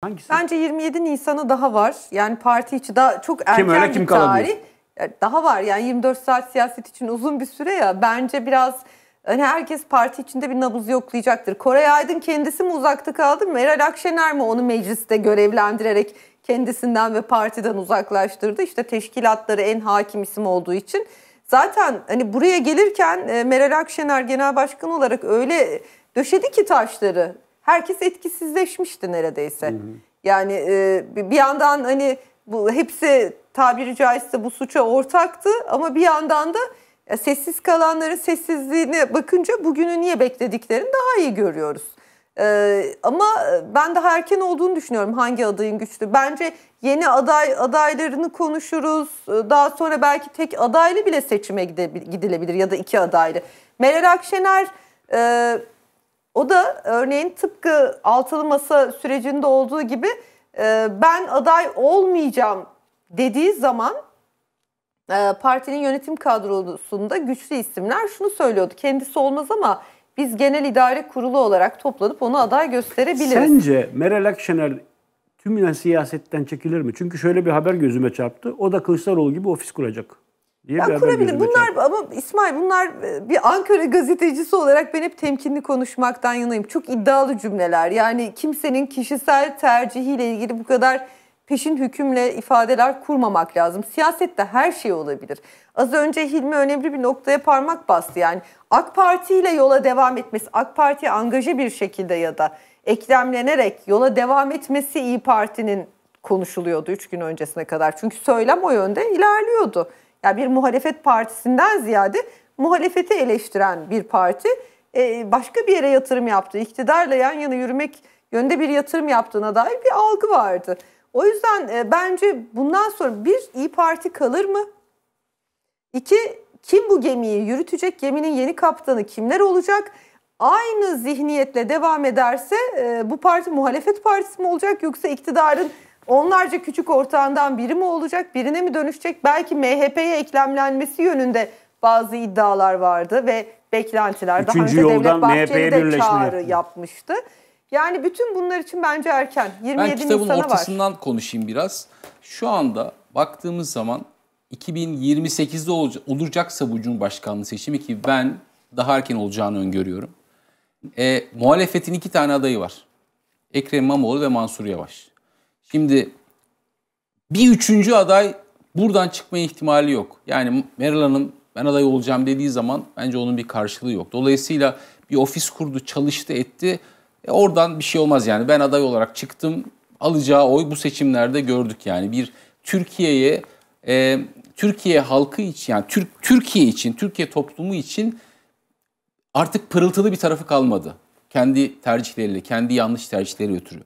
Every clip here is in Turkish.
Hangisi? Bence 27 Nisan'a daha var. Yani parti içi daha çok erken kim öyle, kim bir tarih. Kalabilir. E, daha var yani 24 saat siyaset için uzun bir süre ya. Bence biraz hani herkes parti içinde bir nabız yoklayacaktır. Koray Aydın kendisi mi uzakta kaldı? Meral Akşener mi onu mecliste görevlendirerek kendisinden ve partiden uzaklaştırdı? İşte teşkilatları en hakim isim olduğu için. Zaten hani buraya gelirken e, Meral Akşener genel başkan olarak öyle döşedi ki taşları herkes etkisizleşmişti neredeyse. Hı hı. Yani e, bir yandan hani bu hepsi tabiri caizse bu suça ortaktı ama bir yandan da ya, e, sessiz kalanların sessizliğine bakınca bugünü niye beklediklerini daha iyi görüyoruz. Ee, ama e, ben daha erken olduğunu düşünüyorum hangi adayın güçlü. Bence yeni aday adaylarını konuşuruz. E, daha sonra belki tek adaylı bile seçime gidilebilir ya da iki adaylı. Meral Akşener e, o da örneğin tıpkı altılı masa sürecinde olduğu gibi e, ben aday olmayacağım dediği zaman e, partinin yönetim kadrosunda güçlü isimler şunu söylüyordu. Kendisi olmaz ama biz genel idare kurulu olarak toplanıp onu aday gösterebiliriz. Sence Meral Akşener tümüne siyasetten çekilir mi? Çünkü şöyle bir haber gözüme çarptı. O da Kılıçdaroğlu gibi ofis kuracak. İyi ya bir kurabilir. Bunlar ama İsmail bunlar e, bir Ankara gazetecisi olarak ben hep temkinli konuşmaktan yanayım. Çok iddialı cümleler. Yani kimsenin kişisel tercihiyle ilgili bu kadar peşin hükümle ifadeler kurmamak lazım. Siyasette her şey olabilir. Az önce Hilmi önemli bir noktaya parmak bastı. Yani AK Parti ile yola devam etmesi, AK Parti angaje bir şekilde ya da eklemlenerek yola devam etmesi İyi Parti'nin konuşuluyordu 3 gün öncesine kadar. Çünkü söylem o yönde ilerliyordu yani bir muhalefet partisinden ziyade muhalefeti eleştiren bir parti e, başka bir yere yatırım yaptı. İktidarla yan yana yürümek yönde bir yatırım yaptığına dair bir algı vardı. O yüzden e, bence bundan sonra bir iyi Parti kalır mı? İki kim bu gemiyi yürütecek? Geminin yeni kaptanı kimler olacak? Aynı zihniyetle devam ederse e, bu parti muhalefet partisi mi olacak yoksa iktidarın onlarca küçük ortağından biri mi olacak, birine mi dönüşecek? Belki MHP'ye eklemlenmesi yönünde bazı iddialar vardı ve beklentiler. Üçüncü Daha önce yoldan MHP'ye de çağrı yapmıştı. Yani bütün bunlar için bence erken. 27 ben kitabın ortasından var. konuşayım biraz. Şu anda baktığımız zaman 2028'de olacak, olacaksa bu Cumhurbaşkanlığı seçimi ki ben daha erken olacağını öngörüyorum. E, muhalefetin iki tane adayı var. Ekrem İmamoğlu ve Mansur Yavaş. Şimdi bir üçüncü aday buradan çıkma ihtimali yok. Yani Meral Hanım ben aday olacağım dediği zaman bence onun bir karşılığı yok. Dolayısıyla bir ofis kurdu, çalıştı, etti. E oradan bir şey olmaz yani. Ben aday olarak çıktım. Alacağı oy bu seçimlerde gördük yani. Bir Türkiye'ye, e, Türkiye halkı için yani Türk Türkiye için, Türkiye toplumu için artık pırıltılı bir tarafı kalmadı. Kendi tercihleriyle, kendi yanlış tercihleri ötürü.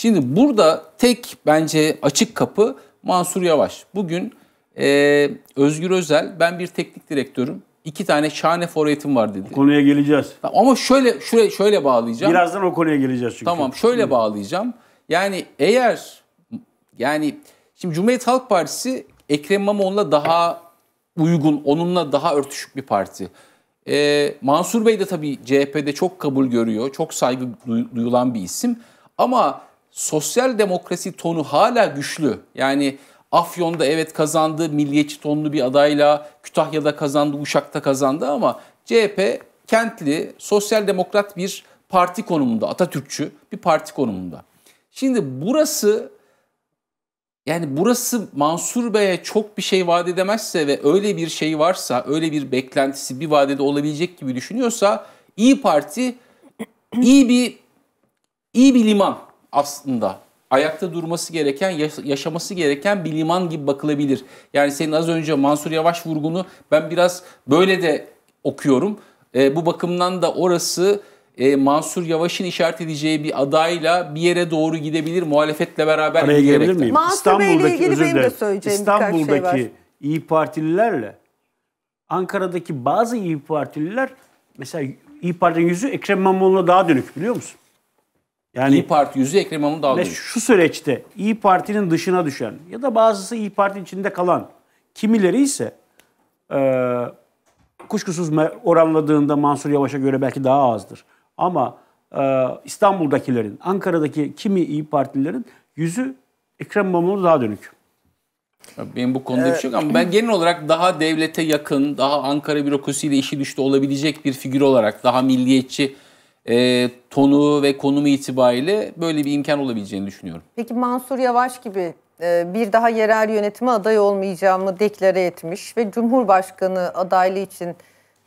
Şimdi burada tek bence açık kapı Mansur Yavaş. Bugün e, Özgür Özel, ben bir teknik direktörüm. İki tane şahane forvetim var dedi. O konuya geleceğiz. Ama şöyle şöyle, şöyle bağlayacağım. Birazdan o konuya geleceğiz çünkü. Tamam şöyle Hı. bağlayacağım. Yani eğer yani şimdi Cumhuriyet Halk Partisi Ekrem İmamoğlu'na daha uygun, onunla daha örtüşük bir parti. Ee, Mansur Bey de tabii CHP'de çok kabul görüyor, çok saygı duyulan bir isim. Ama sosyal demokrasi tonu hala güçlü. Yani Afyon'da evet kazandı, milliyetçi tonlu bir adayla, Kütahya'da kazandı, Uşak'ta kazandı ama CHP kentli, sosyal demokrat bir parti konumunda, Atatürkçü bir parti konumunda. Şimdi burası yani burası Mansur Bey'e çok bir şey vaat edemezse ve öyle bir şey varsa, öyle bir beklentisi bir vadede olabilecek gibi düşünüyorsa İyi Parti iyi bir iyi bir liman aslında ayakta durması gereken, yaşaması gereken bir liman gibi bakılabilir. Yani senin az önce Mansur Yavaş vurgunu ben biraz böyle de okuyorum. E, bu bakımdan da orası e, Mansur Yavaş'ın işaret edeceği bir adayla bir yere doğru gidebilir muhalefetle beraber. Araya girebilir miyim? Mansur İstanbul'daki, Bey'le ilgili benim de söyleyeceğim İstanbul'daki birkaç şey İyi Partililerle Ankara'daki bazı İyi Partililer mesela İyi Parti'nin yüzü Ekrem İmamoğlu'na daha dönük biliyor musun? Yani İyi Parti yüzü Ekrem İmamoğlu Ve şu süreçte İyi Parti'nin dışına düşen ya da bazısı İyi Parti'nin içinde kalan kimileri ise e, kuşkusuz oranladığında Mansur Yavaş'a göre belki daha azdır. Ama e, İstanbul'dakilerin, Ankara'daki kimi İyi Partililerin yüzü Ekrem İmamoğlu daha dönük. Benim bu konuda ee, bir şey yok ama ben genel olarak daha devlete yakın, daha Ankara bürokrasiyle işi düştü olabilecek bir figür olarak, daha milliyetçi e, tonu ve konumu itibariyle böyle bir imkan olabileceğini düşünüyorum. Peki Mansur Yavaş gibi e, bir daha yerel yönetime aday olmayacağımı deklare etmiş ve Cumhurbaşkanı adaylığı için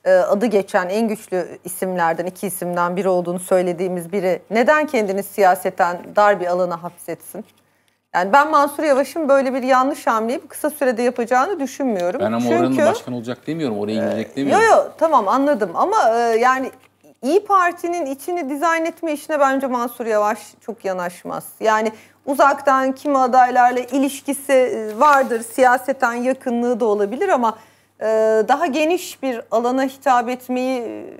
e, adı geçen en güçlü isimlerden, iki isimden biri olduğunu söylediğimiz biri neden kendini siyaseten dar bir alana hapsetsin? Yani ben Mansur Yavaş'ın böyle bir yanlış hamleyi kısa sürede yapacağını düşünmüyorum. Ben ama Çünkü, oranın başkan olacak demiyorum, oraya gidecek e, demiyorum. Yok yok tamam anladım ama yani İyi Parti'nin içini dizayn etme işine bence Mansur Yavaş çok yanaşmaz. Yani uzaktan kimi adaylarla ilişkisi e, vardır, siyaseten yakınlığı da olabilir ama e, daha geniş bir alana hitap etmeyi e,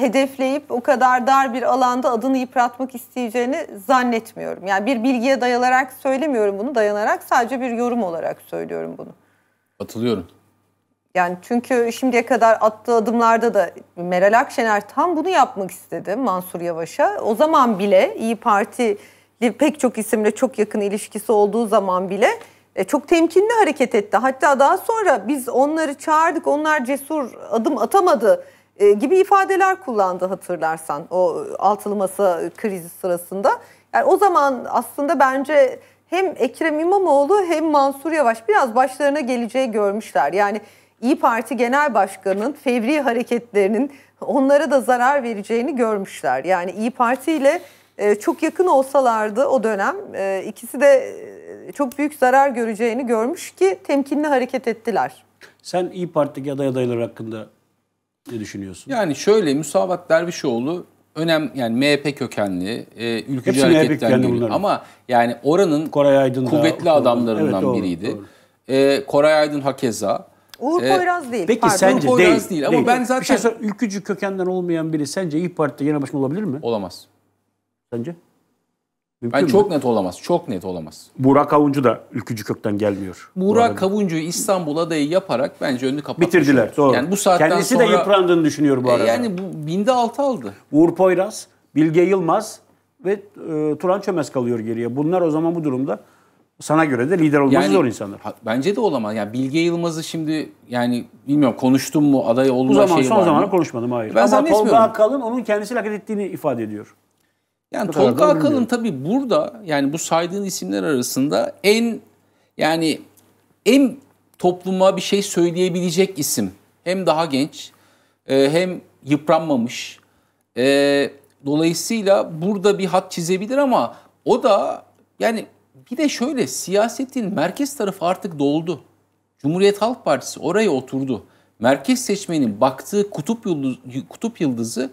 hedefleyip o kadar dar bir alanda adını yıpratmak isteyeceğini zannetmiyorum. Yani bir bilgiye dayanarak söylemiyorum bunu, dayanarak sadece bir yorum olarak söylüyorum bunu. Katılıyorum. Yani çünkü şimdiye kadar attığı adımlarda da Meral Akşener tam bunu yapmak istedi Mansur Yavaş'a. O zaman bile İyi Parti pek çok isimle çok yakın ilişkisi olduğu zaman bile e, çok temkinli hareket etti. Hatta daha sonra biz onları çağırdık, onlar cesur adım atamadı e, gibi ifadeler kullandı hatırlarsan o altılı masa krizi sırasında. Yani o zaman aslında bence hem Ekrem İmamoğlu hem Mansur Yavaş biraz başlarına geleceği görmüşler. Yani İyi Parti Genel Başkanı'nın fevri hareketlerinin onlara da zarar vereceğini görmüşler. Yani İyi Parti ile e, çok yakın olsalardı o dönem e, ikisi de e, çok büyük zarar göreceğini görmüş ki temkinli hareket ettiler. Sen İyi Parti'deki aday adayları hakkında ne düşünüyorsun? Yani şöyle Müsavat Dervişoğlu önem yani MHP kökenli, e, ülkücü Hepsi hareketten geliyor ama yani oranın Koray Aydın kuvvetli adamlarından evet, doğru, biriydi. Doğru. E, Koray Aydın hakeza Uğur ee, Poyraz değil. Peki pardon. sence Uğur Poyraz değil, değil ama ben zaten... Bir şey sor, ülkücü kökenden olmayan biri sence İYİ Parti'de yeni başkan olabilir mi? Olamaz. Sence? Mümkün ben mi? çok net olamaz. Çok net olamaz. Burak Avuncu da ülkücü kökten gelmiyor. Burak, Avuncu Avuncu'yu İstanbul adayı yaparak bence önünü kapatmış. Bitirdiler. Doğru. Yani bu saatten Kendisi sonra... de yıprandığını düşünüyor bu e, arada. yani bu binde altı aldı. Uğur Poyraz, Bilge Yılmaz ve e, Turan Çömez kalıyor geriye. Bunlar o zaman bu durumda sana göre de lider olması yani, zor insanlar. bence de olamaz. Yani Bilge Yılmaz'ı şimdi yani bilmiyorum konuştum mu aday olma Bu zaman, şeyi son var zamanı mı? konuşmadım hayır. Ben Ama Tolga Akalın onun kendisiyle hak ettiğini ifade ediyor. Yani Bu Tolga Akalın tabii burada yani bu saydığın isimler arasında en yani en topluma bir şey söyleyebilecek isim. Hem daha genç e, hem yıpranmamış. E, dolayısıyla burada bir hat çizebilir ama o da yani bir de şöyle siyasetin merkez tarafı artık doldu. Cumhuriyet Halk Partisi oraya oturdu. Merkez seçmenin baktığı kutup yıldızı, kutup yıldızı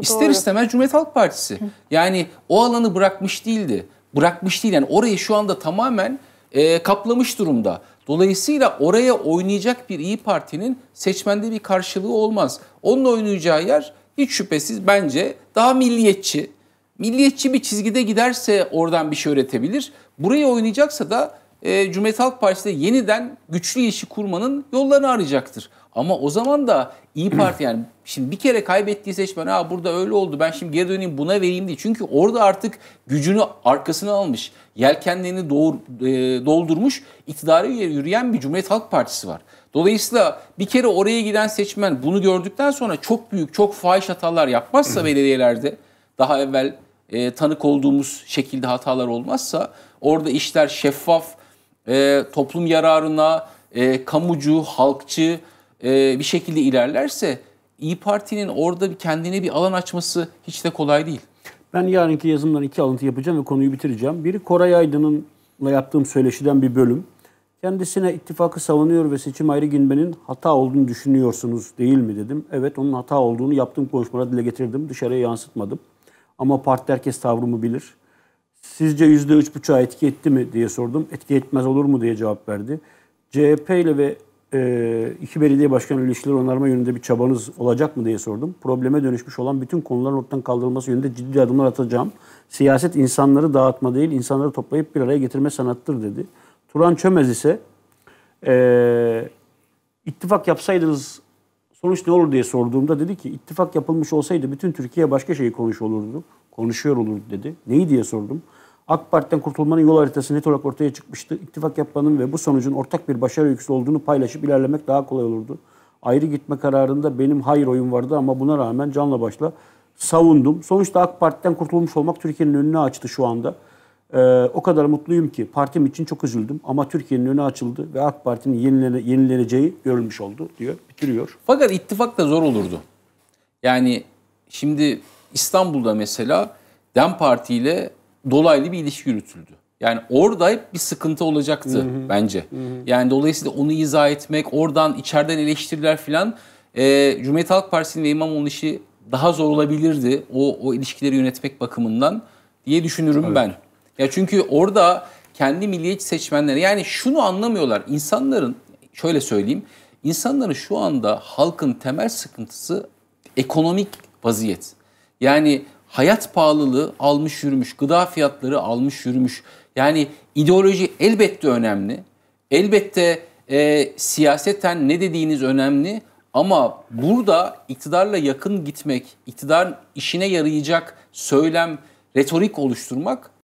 ister doğru. istemez Cumhuriyet Halk Partisi. Yani o alanı bırakmış değildi. Bırakmış değil yani orayı şu anda tamamen e, kaplamış durumda. Dolayısıyla oraya oynayacak bir iyi Parti'nin seçmende bir karşılığı olmaz. Onunla oynayacağı yer hiç şüphesiz bence daha milliyetçi, milliyetçi bir çizgide giderse oradan bir şey öğretebilir. Burayı oynayacaksa da e, Cumhuriyet Halk Partisi'de yeniden güçlü işi kurmanın yollarını arayacaktır. Ama o zaman da İyi Parti yani şimdi bir kere kaybettiği seçmen ha burada öyle oldu ben şimdi geri döneyim buna vereyim diye. Çünkü orada artık gücünü arkasına almış, yelkenlerini doğur, e, doldurmuş, iktidara yürüyen bir Cumhuriyet Halk Partisi var. Dolayısıyla bir kere oraya giden seçmen bunu gördükten sonra çok büyük, çok fahiş hatalar yapmazsa belediyelerde daha evvel e, tanık olduğumuz şekilde hatalar olmazsa orada işler şeffaf, e, toplum yararına, e, kamucu, halkçı e, bir şekilde ilerlerse İyi Parti'nin orada kendine bir alan açması hiç de kolay değil. Ben yarınki yazımdan iki alıntı yapacağım ve konuyu bitireceğim. Biri Koray Aydın'ınla yaptığım söyleşiden bir bölüm. Kendisine ittifakı savunuyor ve seçim ayrı girmenin hata olduğunu düşünüyorsunuz değil mi dedim. Evet onun hata olduğunu yaptığım konuşmada dile getirdim. Dışarıya yansıtmadım. Ama partide herkes tavrımı bilir. Sizce yüzde üç buçuğa etki etti mi diye sordum. Etki etmez olur mu diye cevap verdi. CHP ile ve e, iki belediye başkanı ilişkileri onarma yönünde bir çabanız olacak mı diye sordum. Probleme dönüşmüş olan bütün konuların ortadan kaldırılması yönünde ciddi adımlar atacağım. Siyaset insanları dağıtma değil, insanları toplayıp bir araya getirme sanattır dedi. Turan Çömez ise e, ittifak yapsaydınız sonuç ne olur diye sorduğumda dedi ki ittifak yapılmış olsaydı bütün Türkiye başka şeyi konuş olurdu. Konuşuyor olurdu dedi. Neyi diye sordum. AK Parti'den kurtulmanın yol haritası net olarak ortaya çıkmıştı. İttifak yapmanın ve bu sonucun ortak bir başarı öyküsü olduğunu paylaşıp ilerlemek daha kolay olurdu. Ayrı gitme kararında benim hayır oyum vardı ama buna rağmen canla başla savundum. Sonuçta AK Parti'den kurtulmuş olmak Türkiye'nin önünü açtı şu anda. Ee, o kadar mutluyum ki partim için çok üzüldüm ama Türkiye'nin önü açıldı ve AK Parti'nin yenilene, yenileneceği görülmüş oldu diyor, bitiriyor. Fakat ittifak da zor olurdu. Yani şimdi İstanbul'da mesela DEM Parti ile dolaylı bir ilişki yürütüldü. Yani orada hep bir sıkıntı olacaktı hı hı. bence. Hı hı. Yani dolayısıyla onu izah etmek, oradan içeriden eleştiriler filan e, Cumhuriyet Halk Partisi'nin ve İmamoğlu'nun işi daha zor olabilirdi o, o ilişkileri yönetmek bakımından diye düşünürüm evet. ben. Ya çünkü orada kendi milliyetçi seçmenleri yani şunu anlamıyorlar. İnsanların şöyle söyleyeyim. İnsanların şu anda halkın temel sıkıntısı ekonomik vaziyet. Yani hayat pahalılığı almış yürümüş, gıda fiyatları almış yürümüş. Yani ideoloji elbette önemli. Elbette e, siyaseten ne dediğiniz önemli ama burada iktidarla yakın gitmek, iktidar işine yarayacak söylem, retorik oluşturmak